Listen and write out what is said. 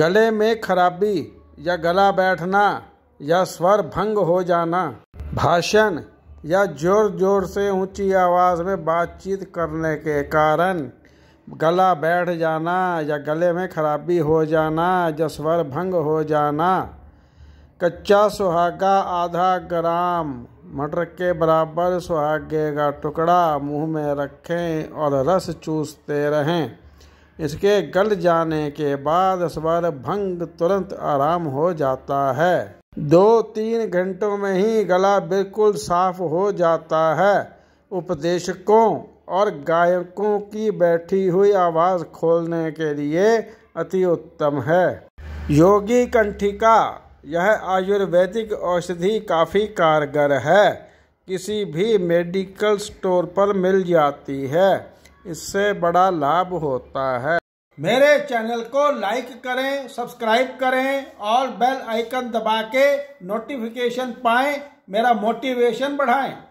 गले में खराबी या गला बैठना या स्वर भंग हो जाना भाषण या जोर जोर से ऊंची आवाज़ में बातचीत करने के कारण गला बैठ जाना या गले में खराबी हो जाना या स्वर भंग हो जाना कच्चा सुहागा आधा ग्राम मटर के बराबर सुहागे का टुकड़ा मुंह में रखें और रस चूसते रहें इसके गल जाने के बाद स्वर भंग तुरंत आराम हो जाता है दो तीन घंटों में ही गला बिल्कुल साफ हो जाता है उपदेशकों और गायकों की बैठी हुई आवाज़ खोलने के लिए अति उत्तम है योगी कंठिका यह आयुर्वेदिक औषधि काफ़ी कारगर है किसी भी मेडिकल स्टोर पर मिल जाती है इससे बड़ा लाभ होता है मेरे चैनल को लाइक करें सब्सक्राइब करें और बेल आइकन दबा के नोटिफिकेशन पाएं मेरा मोटिवेशन बढ़ाएं